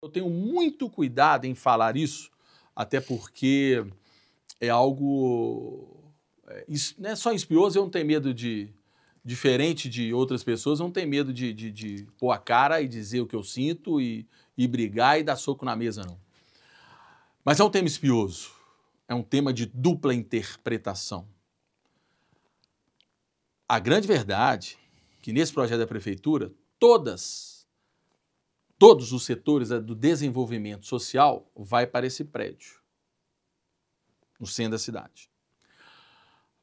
Eu tenho muito cuidado em falar isso, até porque é algo. não é né, só espioso, eu não tenho medo de. Diferente de outras pessoas, eu não tenho medo de, de, de pôr a cara e dizer o que eu sinto e, e brigar e dar soco na mesa, não. Mas é um tema espioso. É um tema de dupla interpretação. A grande verdade é que nesse projeto da prefeitura, todas todos os setores é, do desenvolvimento social vai para esse prédio, no centro da cidade.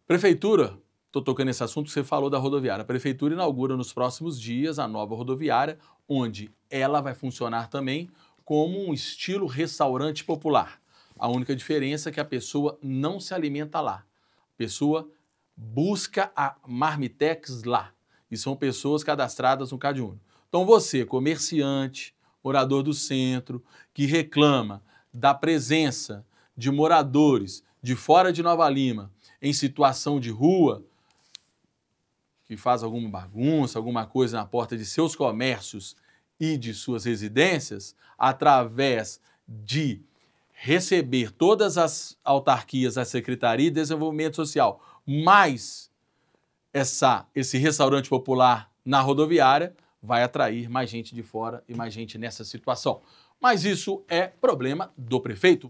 Prefeitura, estou tocando nesse assunto, você falou da rodoviária. A prefeitura inaugura nos próximos dias a nova rodoviária, onde ela vai funcionar também como um estilo restaurante popular. A única diferença é que a pessoa não se alimenta lá. A pessoa busca a Marmitex lá. E são pessoas cadastradas no Cade Então você, comerciante, morador do centro, que reclama da presença de moradores de fora de Nova Lima em situação de rua, que faz alguma bagunça, alguma coisa na porta de seus comércios e de suas residências, através de receber todas as autarquias, a Secretaria de Desenvolvimento Social, mais essa, esse restaurante popular na rodoviária, vai atrair mais gente de fora e mais gente nessa situação. Mas isso é problema do prefeito.